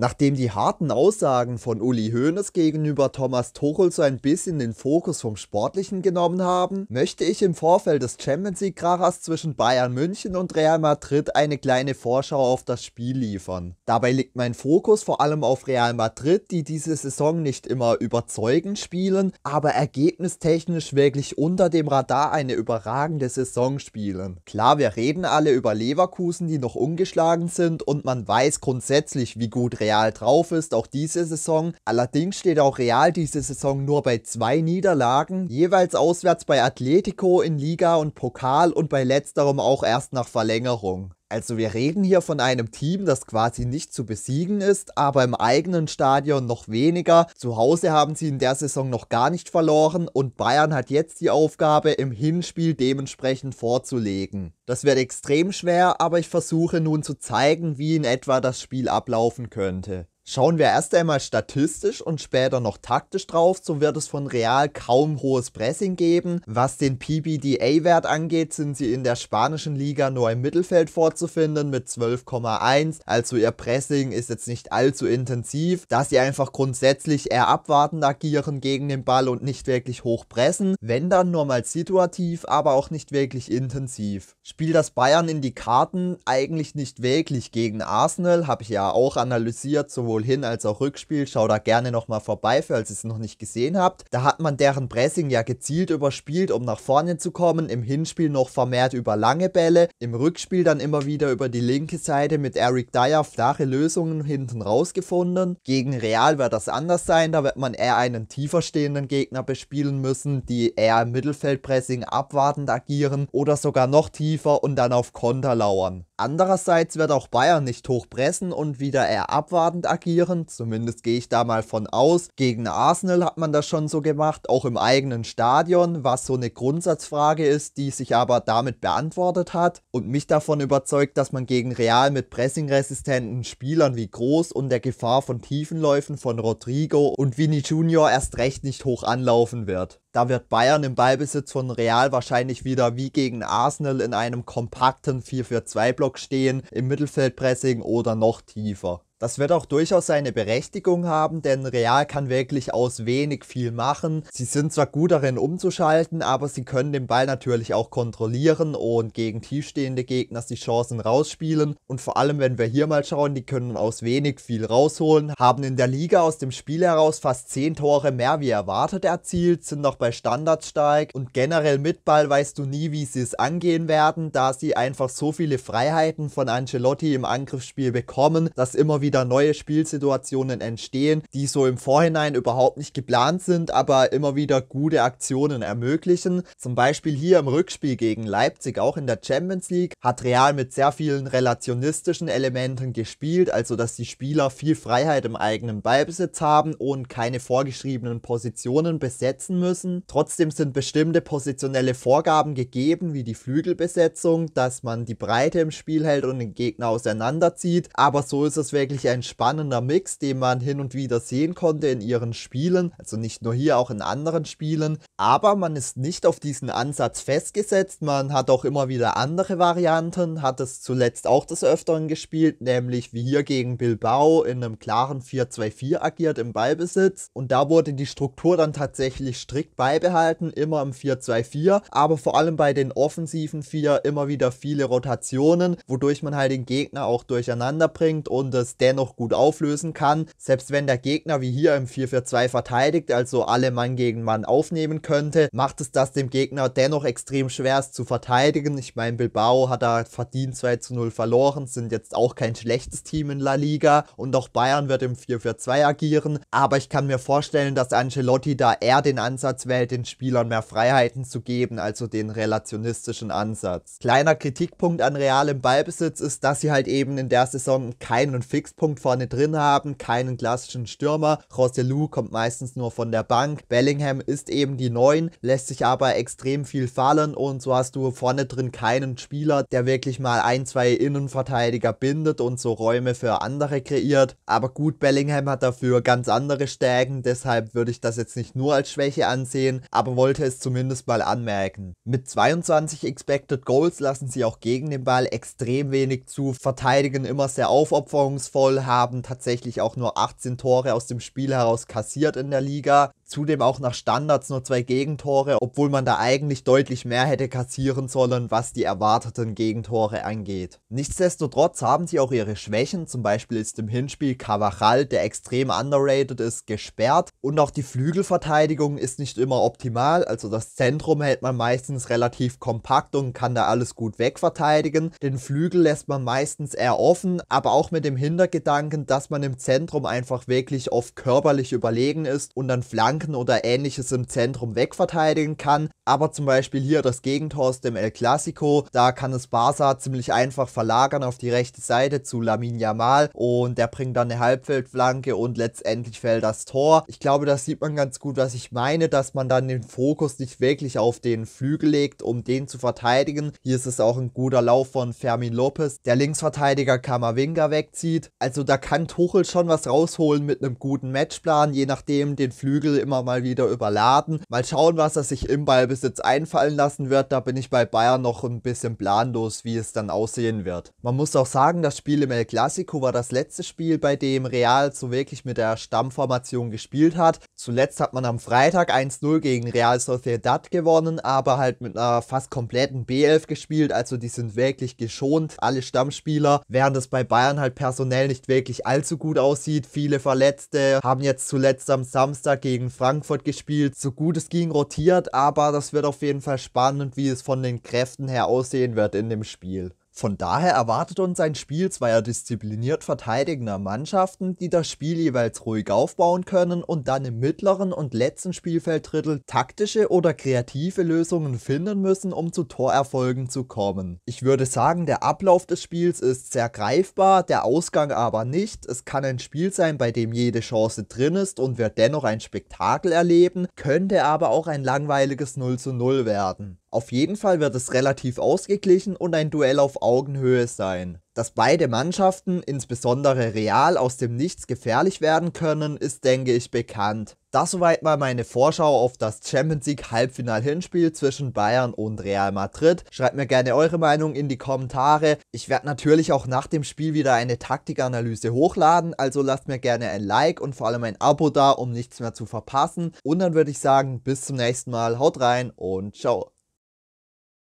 Nachdem die harten Aussagen von Uli Hoeneß gegenüber Thomas Tuchel so ein bisschen den Fokus vom Sportlichen genommen haben, möchte ich im Vorfeld des Champions League Krachers zwischen Bayern München und Real Madrid eine kleine Vorschau auf das Spiel liefern. Dabei liegt mein Fokus vor allem auf Real Madrid, die diese Saison nicht immer überzeugend spielen, aber ergebnistechnisch wirklich unter dem Radar eine überragende Saison spielen. Klar, wir reden alle über Leverkusen, die noch ungeschlagen sind und man weiß grundsätzlich, wie gut Real Real drauf ist, auch diese Saison. Allerdings steht auch Real diese Saison nur bei zwei Niederlagen, jeweils auswärts bei Atletico in Liga und Pokal und bei letzterem auch erst nach Verlängerung. Also wir reden hier von einem Team, das quasi nicht zu besiegen ist, aber im eigenen Stadion noch weniger. Zu Hause haben sie in der Saison noch gar nicht verloren und Bayern hat jetzt die Aufgabe, im Hinspiel dementsprechend vorzulegen. Das wird extrem schwer, aber ich versuche nun zu zeigen, wie in etwa das Spiel ablaufen könnte. Schauen wir erst einmal statistisch und später noch taktisch drauf, so wird es von Real kaum hohes Pressing geben. Was den PBDA-Wert angeht, sind sie in der spanischen Liga nur im Mittelfeld vorzufinden mit 12,1. Also ihr Pressing ist jetzt nicht allzu intensiv, da sie einfach grundsätzlich eher abwartend agieren gegen den Ball und nicht wirklich hoch pressen. Wenn dann nur mal situativ, aber auch nicht wirklich intensiv. Spielt das Bayern in die Karten? Eigentlich nicht wirklich gegen Arsenal, habe ich ja auch analysiert, sowohl sowohl Hin- als auch Rückspiel. Schau da gerne nochmal vorbei, falls ihr es noch nicht gesehen habt. Da hat man deren Pressing ja gezielt überspielt, um nach vorne zu kommen. Im Hinspiel noch vermehrt über lange Bälle. Im Rückspiel dann immer wieder über die linke Seite mit Eric Dyer flache Lösungen hinten rausgefunden. Gegen Real wird das anders sein. Da wird man eher einen tiefer stehenden Gegner bespielen müssen, die eher im Mittelfeldpressing abwartend agieren oder sogar noch tiefer und dann auf Konter lauern. Andererseits wird auch Bayern nicht hoch pressen und wieder eher abwartend agieren attackieren. Zumindest gehe ich da mal von aus. Gegen Arsenal hat man das schon so gemacht, auch im eigenen Stadion, was so eine Grundsatzfrage ist, die sich aber damit beantwortet hat und mich davon überzeugt, dass man gegen Real mit pressingresistenten Spielern wie Groß und der Gefahr von Tiefenläufen von Rodrigo und Vini Junior erst recht nicht hoch anlaufen wird. Da wird Bayern im Ballbesitz von Real wahrscheinlich wieder wie gegen Arsenal in einem kompakten 4-4-2-Block stehen, im Mittelfeldpressing oder noch tiefer. Das wird auch durchaus seine Berechtigung haben, denn Real kann wirklich aus wenig viel machen. Sie sind zwar gut darin umzuschalten, aber sie können den Ball natürlich auch kontrollieren und gegen tiefstehende Gegner die Chancen rausspielen. Und vor allem, wenn wir hier mal schauen, die können aus wenig viel rausholen, haben in der Liga aus dem Spiel heraus fast 10 Tore mehr wie erwartet erzielt, sind noch bei Standards steig und generell mit Ball weißt du nie, wie sie es angehen werden, da sie einfach so viele Freiheiten von Ancelotti im Angriffsspiel bekommen, dass immer wieder wieder neue Spielsituationen entstehen, die so im Vorhinein überhaupt nicht geplant sind, aber immer wieder gute Aktionen ermöglichen. Zum Beispiel hier im Rückspiel gegen Leipzig, auch in der Champions League, hat Real mit sehr vielen relationistischen Elementen gespielt, also dass die Spieler viel Freiheit im eigenen Ballbesitz haben und keine vorgeschriebenen Positionen besetzen müssen. Trotzdem sind bestimmte positionelle Vorgaben gegeben, wie die Flügelbesetzung, dass man die Breite im Spiel hält und den Gegner auseinanderzieht, aber so ist es wirklich wirklich ein spannender Mix, den man hin und wieder sehen konnte in ihren Spielen, also nicht nur hier, auch in anderen Spielen. Aber man ist nicht auf diesen Ansatz festgesetzt, man hat auch immer wieder andere Varianten, hat es zuletzt auch des Öfteren gespielt, nämlich wie hier gegen Bilbao in einem klaren 4-2-4 agiert im Ballbesitz. Und da wurde die Struktur dann tatsächlich strikt beibehalten, immer im 4-2-4, aber vor allem bei den offensiven Vier immer wieder viele Rotationen, wodurch man halt den Gegner auch durcheinander bringt und es dennoch gut auflösen kann. Selbst wenn der Gegner wie hier im 4-4-2 verteidigt, also alle Mann gegen Mann aufnehmen könnte, macht es das dem Gegner dennoch extrem schwer, es zu verteidigen. Ich meine, Bilbao hat da verdient 2 zu 0 verloren, sind jetzt auch kein schlechtes Team in La Liga und auch Bayern wird im 4-4-2 agieren. Aber ich kann mir vorstellen, dass Ancelotti da eher den Ansatz wählt, den Spielern mehr Freiheiten zu geben, also den relationistischen Ansatz. Kleiner Kritikpunkt an realem Ballbesitz ist, dass sie halt eben in der Saison keinen fix Treffpunkt vorne drin haben, keinen klassischen Stürmer. Rossellou kommt meistens nur von der Bank. Bellingham ist eben die 9, lässt sich aber extrem viel fallen und so hast du vorne drin keinen Spieler, der wirklich mal ein, zwei Innenverteidiger bindet und so Räume für andere kreiert. Aber gut, Bellingham hat dafür ganz andere Stärken, deshalb würde ich das jetzt nicht nur als Schwäche ansehen, aber wollte es zumindest mal anmerken. Mit 22 Expected Goals lassen sie auch gegen den Ball extrem wenig zu, verteidigen immer sehr aufopferungsvoll Football haben tatsächlich auch nur 18 Tore aus dem Spiel heraus kassiert in der Liga. Zudem auch nach Standards nur zwei Gegentore, obwohl man da eigentlich deutlich mehr hätte kassieren sollen, was die erwarteten Gegentore angeht. Nichtsdestotrotz haben sie auch ihre Schwächen, zum Beispiel ist im Hinspiel Cavachal, der extrem underrated ist, gesperrt und auch die Flügelverteidigung ist nicht immer optimal, also das Zentrum hält man meistens relativ kompakt und kann da alles gut wegverteidigen, den Flügel lässt man meistens eher offen, aber auch mit dem Hintergedanken, dass man im Zentrum einfach wirklich oft körperlich überlegen ist und dann flankt Flanken oder ähnliches im Zentrum wegverteidigen kann. Aber zum Beispiel hier das Gegentor aus dem El Clasico, da kann es Barca ziemlich einfach verlagern auf die rechte Seite zu Lamin Yamal und der bringt dann eine Halbfeldflanke und letztendlich fällt das Tor. Ich glaube, das sieht man ganz gut, was ich meine, dass man dann den Fokus nicht wirklich auf den Flügel legt, um den zu verteidigen. Hier ist es auch ein guter Lauf von Fermin Lopez, der Linksverteidiger Kamavinga wegzieht. Also da kann Tuchel schon was rausholen mit einem guten Matchplan, je nachdem den Flügel im immer mal wieder überladen. Mal schauen, was er sich im Ballbesitz einfallen lassen wird. Da bin ich bei Bayern noch ein bisschen planlos, wie es dann aussehen wird. Man muss auch sagen, das Spiel im El Clasico war das letzte Spiel, bei dem Real so wirklich mit der Stammformation gespielt hat. Zuletzt hat man am Freitag 1-0 gegen Real Sociedad gewonnen, aber halt mit einer fast kompletten B11 gespielt. Also die sind wirklich geschont, alle Stammspieler. Während es bei Bayern halt personell nicht wirklich allzu gut aussieht. Viele Verletzte haben jetzt zuletzt am Samstag gegen Frankfurt gespielt, so gut es ging rotiert, aber das wird auf jeden Fall spannend, wie es von den Kräften her aussehen wird in dem Spiel. Von daher erwartet uns ein Spiel zweier diszipliniert verteidigender Mannschaften, die das Spiel jeweils ruhig aufbauen können und dann im mittleren und letzten Spielfelddrittel taktische oder kreative Lösungen finden müssen, um zu Torerfolgen zu kommen. Ich würde sagen, der Ablauf des Spiels ist sehr greifbar, der Ausgang aber nicht. Es kann ein Spiel sein, bei dem jede Chance drin ist und wir dennoch ein Spektakel erleben, könnte aber auch ein langweiliges 0 zu 0 werden. Auf jeden Fall wird es relativ ausgeglichen und ein Duell auf Augenhöhe sein. Dass beide Mannschaften, insbesondere Real, aus dem Nichts gefährlich werden können, ist denke ich bekannt. Das soweit mal meine Vorschau auf das Champions League Halbfinal-Hinspiel zwischen Bayern und Real Madrid. Schreibt mir gerne eure Meinung in die Kommentare. Ich werde natürlich auch nach dem Spiel wieder eine Taktikanalyse hochladen, also lasst mir gerne ein Like und vor allem ein Abo da, um nichts mehr zu verpassen. Und dann würde ich sagen, bis zum nächsten Mal, haut rein und ciao.